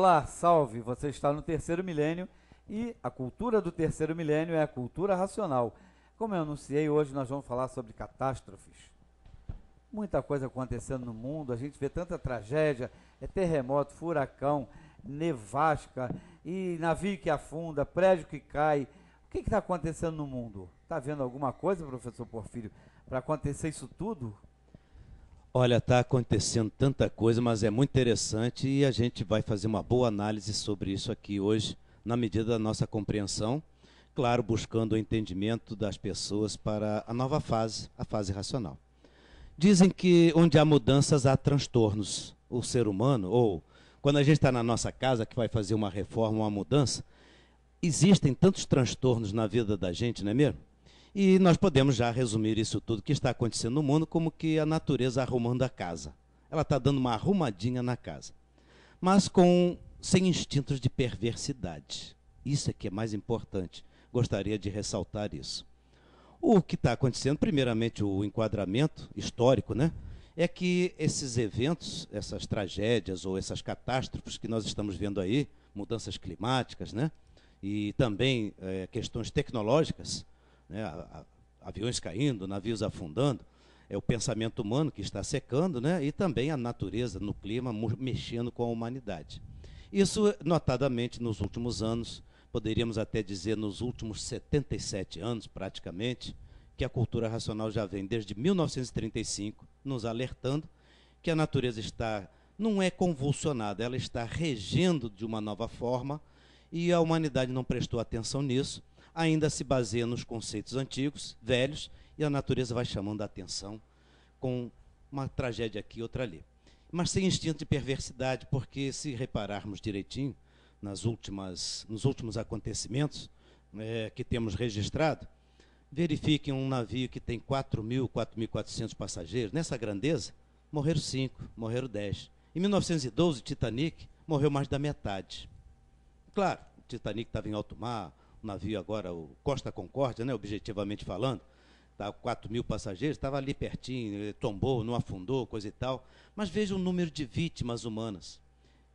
Olá, salve! Você está no terceiro milênio e a cultura do terceiro milênio é a cultura racional. Como eu anunciei, hoje nós vamos falar sobre catástrofes. Muita coisa acontecendo no mundo, a gente vê tanta tragédia, é terremoto, furacão, nevasca e navio que afunda, prédio que cai. O que está acontecendo no mundo? Está vendo alguma coisa, professor Porfírio, para acontecer isso tudo? Olha, está acontecendo tanta coisa, mas é muito interessante e a gente vai fazer uma boa análise sobre isso aqui hoje, na medida da nossa compreensão, claro, buscando o entendimento das pessoas para a nova fase, a fase racional. Dizem que onde há mudanças há transtornos. O ser humano, ou quando a gente está na nossa casa que vai fazer uma reforma, uma mudança, existem tantos transtornos na vida da gente, não é mesmo? E nós podemos já resumir isso tudo que está acontecendo no mundo como que a natureza arrumando a casa. Ela está dando uma arrumadinha na casa. Mas com sem instintos de perversidade. Isso é que é mais importante. Gostaria de ressaltar isso. O que está acontecendo, primeiramente, o enquadramento histórico, né? É que esses eventos, essas tragédias ou essas catástrofes que nós estamos vendo aí, mudanças climáticas, né? E também é, questões tecnológicas, né, aviões caindo, navios afundando, é o pensamento humano que está secando, né, e também a natureza no clima mexendo com a humanidade. Isso, notadamente, nos últimos anos, poderíamos até dizer nos últimos 77 anos, praticamente, que a cultura racional já vem desde 1935 nos alertando que a natureza está não é convulsionada, ela está regendo de uma nova forma e a humanidade não prestou atenção nisso ainda se baseia nos conceitos antigos, velhos, e a natureza vai chamando a atenção com uma tragédia aqui, outra ali. Mas sem instinto de perversidade, porque se repararmos direitinho nas últimas, nos últimos acontecimentos é, que temos registrado, verifiquem um navio que tem 4.000, mil, 4.400 passageiros, nessa grandeza, morreram 5, morreram 10. Em 1912, Titanic morreu mais da metade. Claro, o Titanic estava em alto mar, o navio agora, o Costa Concórdia, né, objetivamente falando, tá, 4 mil passageiros, estava ali pertinho, tombou, não afundou, coisa e tal. Mas veja o número de vítimas humanas.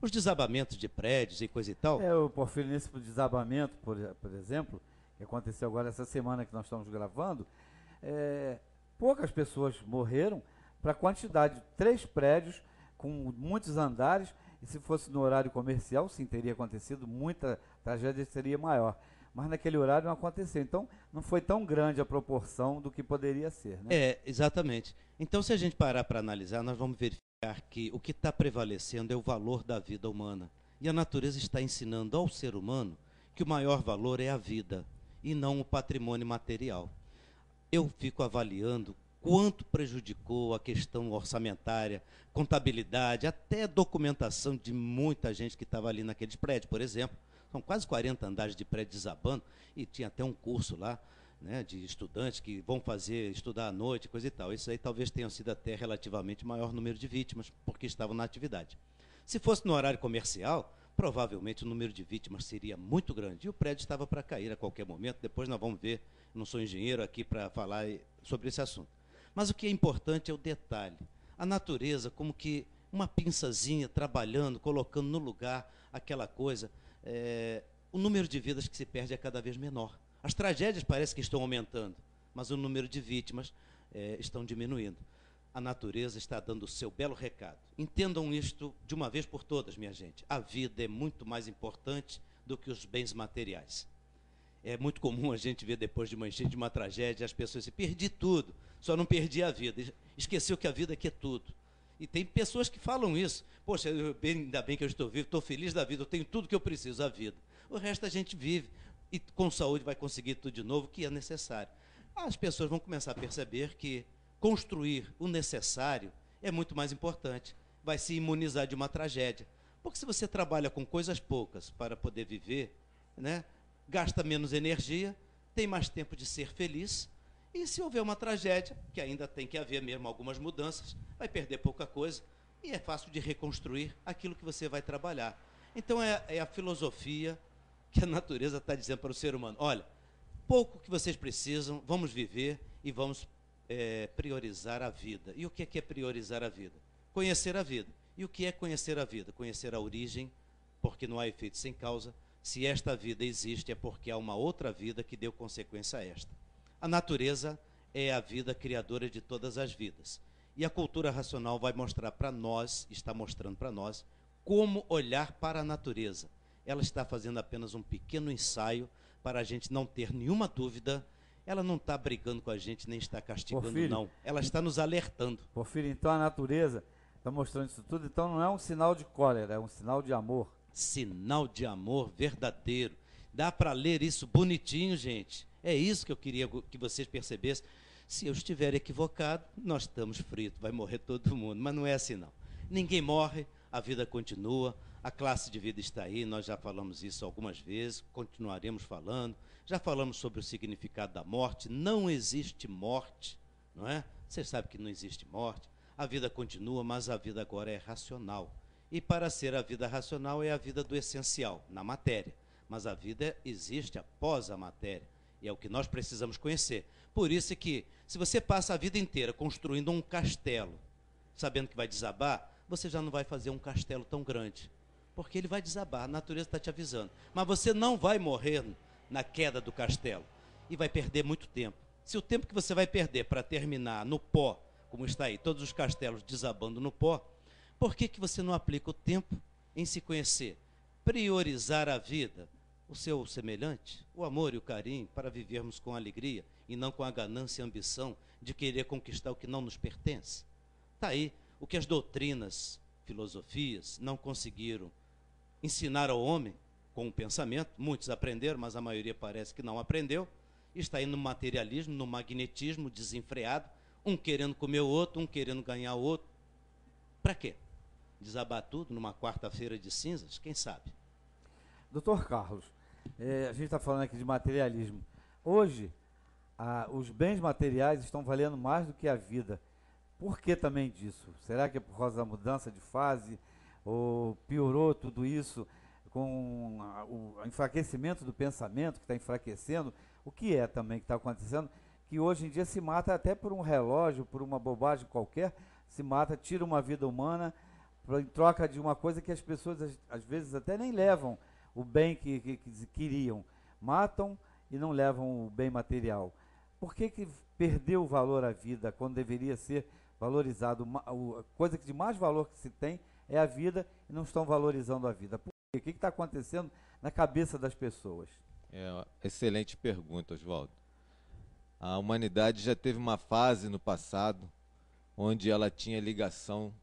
Os desabamentos de prédios e coisa e tal. É, o Porfírio, nesse desabamento, por, por exemplo, que aconteceu agora essa semana que nós estamos gravando, é, poucas pessoas morreram para a quantidade de três prédios com muitos andares, e se fosse no horário comercial, sim, teria acontecido, muita tragédia seria maior mas naquele horário não aconteceu. Então, não foi tão grande a proporção do que poderia ser. Né? É, exatamente. Então, se a gente parar para analisar, nós vamos verificar que o que está prevalecendo é o valor da vida humana. E a natureza está ensinando ao ser humano que o maior valor é a vida e não o patrimônio material. Eu fico avaliando quanto prejudicou a questão orçamentária, contabilidade, até documentação de muita gente que estava ali naqueles prédios, por exemplo. São quase 40 andares de prédio desabando, e tinha até um curso lá, né, de estudantes que vão fazer, estudar à noite, coisa e tal. Isso aí talvez tenha sido até relativamente maior número de vítimas, porque estavam na atividade. Se fosse no horário comercial, provavelmente o número de vítimas seria muito grande. E o prédio estava para cair a qualquer momento. Depois nós vamos ver, não sou engenheiro aqui para falar sobre esse assunto. Mas o que é importante é o detalhe. A natureza, como que uma pinçazinha trabalhando, colocando no lugar aquela coisa é, o número de vidas que se perde é cada vez menor. As tragédias parecem que estão aumentando, mas o número de vítimas é, estão diminuindo. A natureza está dando o seu belo recado. Entendam isto de uma vez por todas, minha gente. A vida é muito mais importante do que os bens materiais. É muito comum a gente ver depois de uma enchente, de uma tragédia, as pessoas se perdi tudo, só não perdi a vida. Esqueceu que a vida aqui é, é tudo. E tem pessoas que falam isso. Poxa, eu, bem, ainda bem que eu estou vivo, estou feliz da vida, eu tenho tudo que eu preciso, da vida. O resto a gente vive e com saúde vai conseguir tudo de novo que é necessário. As pessoas vão começar a perceber que construir o necessário é muito mais importante. Vai se imunizar de uma tragédia. Porque se você trabalha com coisas poucas para poder viver, né, gasta menos energia, tem mais tempo de ser feliz e se houver uma tragédia, que ainda tem que haver mesmo algumas mudanças, vai perder pouca coisa e é fácil de reconstruir aquilo que você vai trabalhar. Então é, é a filosofia que a natureza está dizendo para o ser humano: olha, pouco que vocês precisam, vamos viver e vamos é, priorizar a vida. E o que é, que é priorizar a vida? Conhecer a vida. E o que é conhecer a vida? Conhecer a origem, porque não há efeito sem causa. Se esta vida existe, é porque há uma outra vida que deu consequência a esta. A natureza é a vida criadora de todas as vidas. E a cultura racional vai mostrar para nós, está mostrando para nós, como olhar para a natureza. Ela está fazendo apenas um pequeno ensaio para a gente não ter nenhuma dúvida. Ela não está brigando com a gente, nem está castigando, não. Ela está nos alertando. Por filho, então a natureza está mostrando isso tudo, então não é um sinal de cólera, é um sinal de amor. Sinal de amor verdadeiro. Dá para ler isso bonitinho, gente. É isso que eu queria que vocês percebessem. Se eu estiver equivocado, nós estamos fritos, vai morrer todo mundo. Mas não é assim, não. Ninguém morre, a vida continua, a classe de vida está aí, nós já falamos isso algumas vezes, continuaremos falando. Já falamos sobre o significado da morte. Não existe morte, não é? Você sabe que não existe morte. A vida continua, mas a vida agora é racional. E para ser a vida racional é a vida do essencial, na matéria. Mas a vida existe após a matéria. E é o que nós precisamos conhecer. Por isso é que, se você passa a vida inteira construindo um castelo, sabendo que vai desabar, você já não vai fazer um castelo tão grande. Porque ele vai desabar, a natureza está te avisando. Mas você não vai morrer na queda do castelo. E vai perder muito tempo. Se o tempo que você vai perder para terminar no pó, como está aí, todos os castelos desabando no pó, por que, que você não aplica o tempo em se conhecer? Priorizar a vida, o seu semelhante, o amor e o carinho para vivermos com alegria e não com a ganância e ambição de querer conquistar o que não nos pertence. Está aí o que as doutrinas, filosofias não conseguiram ensinar ao homem com o pensamento. Muitos aprenderam, mas a maioria parece que não aprendeu. Está aí no materialismo, no magnetismo desenfreado, um querendo comer o outro, um querendo ganhar o outro. Para quê? Desabar tudo numa quarta-feira de cinzas? Quem sabe? Doutor Carlos, é, a gente está falando aqui de materialismo. Hoje, a, os bens materiais estão valendo mais do que a vida. Por que também disso? Será que é por causa da mudança de fase? Ou piorou tudo isso com a, o enfraquecimento do pensamento, que está enfraquecendo? O que é também que está acontecendo? Que hoje em dia se mata até por um relógio, por uma bobagem qualquer, se mata, tira uma vida humana pra, em troca de uma coisa que as pessoas às, às vezes até nem levam o bem que, que, que queriam, matam e não levam o bem material. Por que, que perdeu o valor à vida quando deveria ser valorizado? A coisa de mais valor que se tem é a vida e não estão valorizando a vida. Por quê? O que está acontecendo na cabeça das pessoas? É, excelente pergunta, Oswaldo. A humanidade já teve uma fase no passado onde ela tinha ligação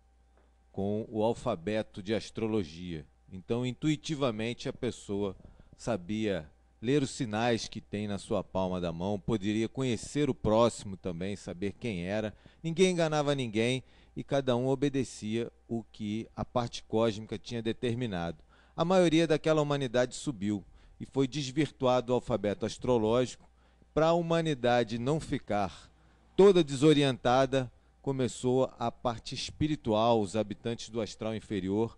com o alfabeto de astrologia. Então, intuitivamente, a pessoa sabia ler os sinais que tem na sua palma da mão, poderia conhecer o próximo também, saber quem era. Ninguém enganava ninguém e cada um obedecia o que a parte cósmica tinha determinado. A maioria daquela humanidade subiu e foi desvirtuado o alfabeto astrológico para a humanidade não ficar toda desorientada, começou a parte espiritual, os habitantes do astral inferior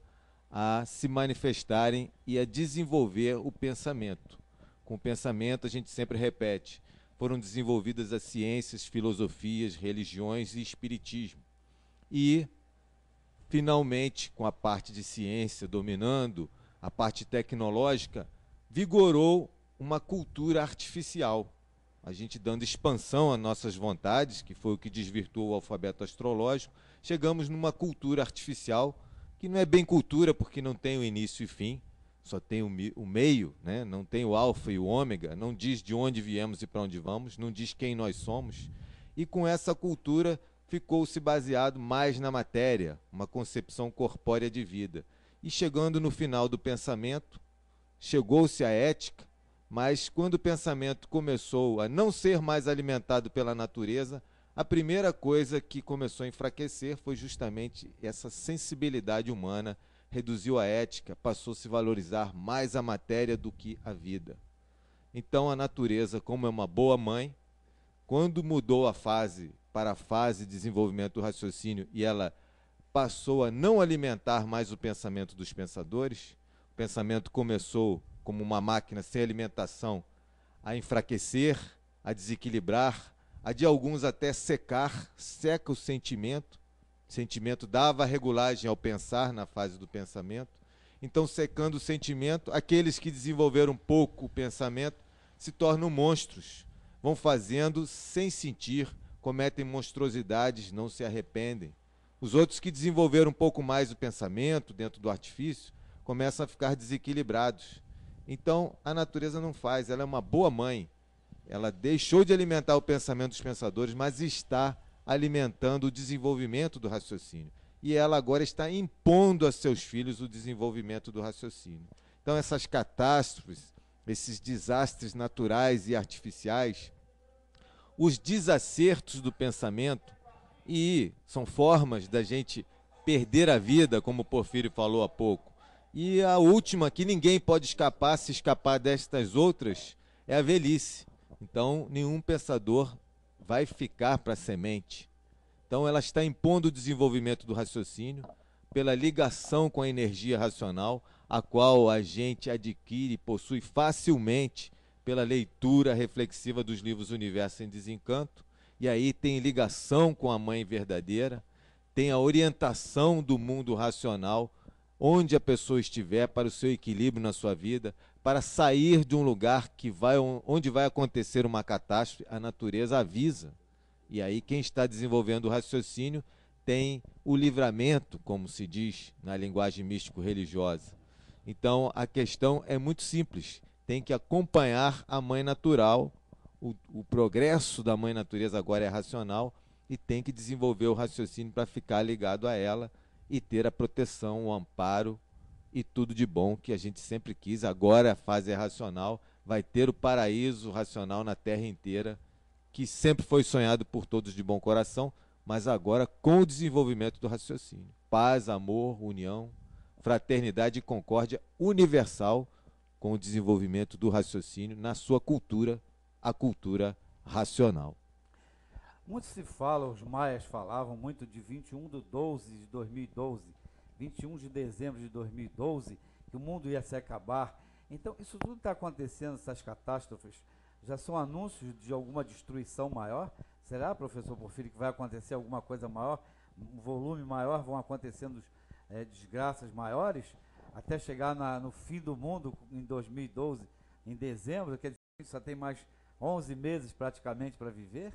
a se manifestarem e a desenvolver o pensamento. Com o pensamento, a gente sempre repete, foram desenvolvidas as ciências, filosofias, religiões e espiritismo. E, finalmente, com a parte de ciência dominando, a parte tecnológica, vigorou uma cultura artificial. A gente dando expansão às nossas vontades, que foi o que desvirtuou o alfabeto astrológico, chegamos numa cultura artificial que não é bem cultura porque não tem o início e fim, só tem o, o meio, né? não tem o alfa e o ômega, não diz de onde viemos e para onde vamos, não diz quem nós somos. E com essa cultura ficou-se baseado mais na matéria, uma concepção corpórea de vida. E chegando no final do pensamento, chegou-se à ética, mas quando o pensamento começou a não ser mais alimentado pela natureza, a primeira coisa que começou a enfraquecer foi justamente essa sensibilidade humana, reduziu a ética, passou a se valorizar mais a matéria do que a vida. Então a natureza, como é uma boa mãe, quando mudou a fase para a fase de desenvolvimento do raciocínio e ela passou a não alimentar mais o pensamento dos pensadores, o pensamento começou como uma máquina sem alimentação a enfraquecer, a desequilibrar, a de alguns até secar, seca o sentimento. sentimento dava regulagem ao pensar na fase do pensamento. Então, secando o sentimento, aqueles que desenvolveram pouco o pensamento se tornam monstros, vão fazendo sem sentir, cometem monstruosidades, não se arrependem. Os outros que desenvolveram um pouco mais o pensamento dentro do artifício começam a ficar desequilibrados. Então, a natureza não faz, ela é uma boa mãe, ela deixou de alimentar o pensamento dos pensadores, mas está alimentando o desenvolvimento do raciocínio. E ela agora está impondo a seus filhos o desenvolvimento do raciocínio. Então, essas catástrofes, esses desastres naturais e artificiais, os desacertos do pensamento, e são formas da gente perder a vida, como o Porfírio falou há pouco. E a última, que ninguém pode escapar, se escapar destas outras, é a velhice. Então, nenhum pensador vai ficar para a semente. Então, ela está impondo o desenvolvimento do raciocínio pela ligação com a energia racional, a qual a gente adquire e possui facilmente pela leitura reflexiva dos livros Universo em Desencanto. E aí tem ligação com a mãe verdadeira, tem a orientação do mundo racional, onde a pessoa estiver para o seu equilíbrio na sua vida, para sair de um lugar que vai onde vai acontecer uma catástrofe, a natureza avisa. E aí quem está desenvolvendo o raciocínio tem o livramento, como se diz na linguagem místico religiosa. Então a questão é muito simples, tem que acompanhar a mãe natural, o, o progresso da mãe natureza agora é racional e tem que desenvolver o raciocínio para ficar ligado a ela e ter a proteção, o amparo, e tudo de bom que a gente sempre quis. Agora a fase é racional, vai ter o paraíso racional na terra inteira, que sempre foi sonhado por todos de bom coração, mas agora com o desenvolvimento do raciocínio. Paz, amor, união, fraternidade e concórdia universal com o desenvolvimento do raciocínio na sua cultura, a cultura racional. Muito se fala, os maias falavam muito de 21 de 12 de 2012 21 de dezembro de 2012, que o mundo ia se acabar. Então, isso tudo está acontecendo, essas catástrofes, já são anúncios de alguma destruição maior? Será, professor Porfírio, que vai acontecer alguma coisa maior, um volume maior, vão acontecendo é, desgraças maiores, até chegar na, no fim do mundo em 2012, em dezembro? Quer dizer, só tem mais 11 meses praticamente para viver?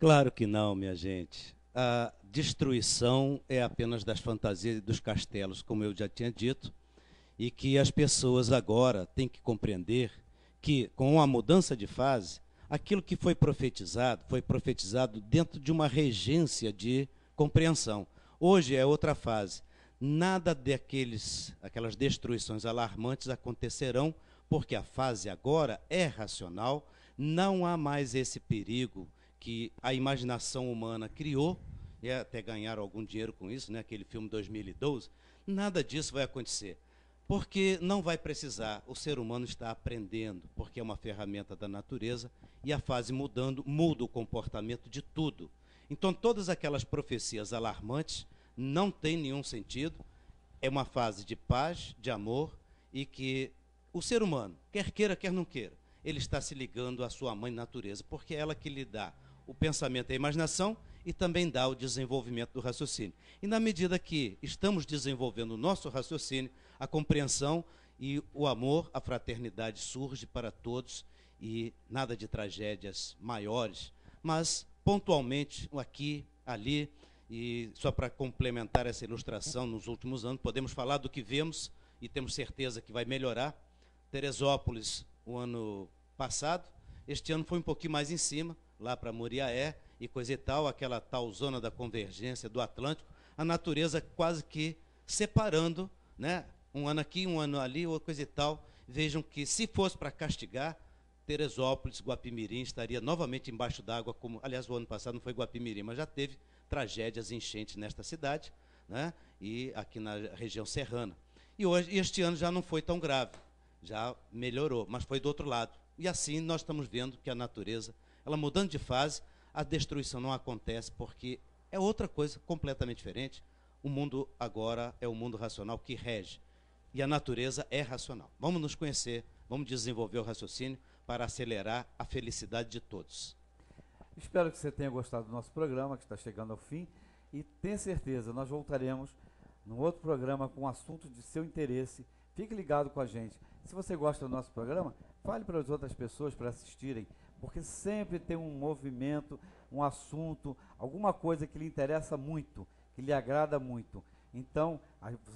Claro que não, minha gente a destruição é apenas das fantasias e dos castelos, como eu já tinha dito, e que as pessoas agora têm que compreender que, com a mudança de fase, aquilo que foi profetizado, foi profetizado dentro de uma regência de compreensão. Hoje é outra fase. Nada daqueles, aquelas destruições alarmantes acontecerão, porque a fase agora é racional, não há mais esse perigo que a imaginação humana criou, e é até ganharam algum dinheiro com isso, né? aquele filme 2012, nada disso vai acontecer. Porque não vai precisar, o ser humano está aprendendo, porque é uma ferramenta da natureza, e a fase mudando muda o comportamento de tudo. Então, todas aquelas profecias alarmantes não têm nenhum sentido, é uma fase de paz, de amor, e que o ser humano, quer queira, quer não queira, ele está se ligando à sua mãe natureza, porque é ela que lhe dá o pensamento e a imaginação e também dá o desenvolvimento do raciocínio. E na medida que estamos desenvolvendo o nosso raciocínio, a compreensão e o amor, a fraternidade surge para todos e nada de tragédias maiores, mas pontualmente aqui, ali, e só para complementar essa ilustração, nos últimos anos podemos falar do que vemos e temos certeza que vai melhorar. Teresópolis, o ano passado, este ano foi um pouquinho mais em cima, lá para Muriaé e coisa e tal, aquela tal zona da convergência do Atlântico, a natureza quase que separando, né? um ano aqui, um ano ali, ou coisa e tal. Vejam que se fosse para castigar, Teresópolis, Guapimirim estaria novamente embaixo d'água, como aliás o ano passado não foi Guapimirim, mas já teve tragédias enchentes nesta cidade, né? E aqui na região serrana. E hoje este ano já não foi tão grave, já melhorou, mas foi do outro lado. E assim nós estamos vendo que a natureza ela mudando de fase, a destruição não acontece porque é outra coisa completamente diferente. O mundo agora é o mundo racional que rege. E a natureza é racional. Vamos nos conhecer, vamos desenvolver o raciocínio para acelerar a felicidade de todos. Espero que você tenha gostado do nosso programa, que está chegando ao fim. E tenha certeza, nós voltaremos num outro programa com um assunto de seu interesse. Fique ligado com a gente. Se você gosta do nosso programa, fale para as outras pessoas para assistirem porque sempre tem um movimento, um assunto, alguma coisa que lhe interessa muito, que lhe agrada muito. Então,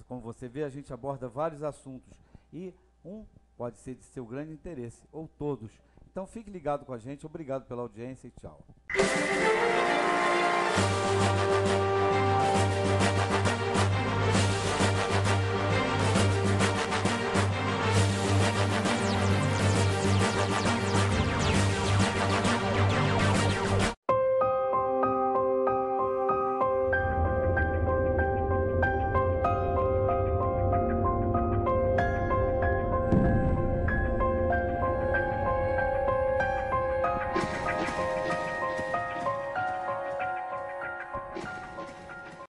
como você vê, a gente aborda vários assuntos e um pode ser de seu grande interesse, ou todos. Então, fique ligado com a gente. Obrigado pela audiência e tchau.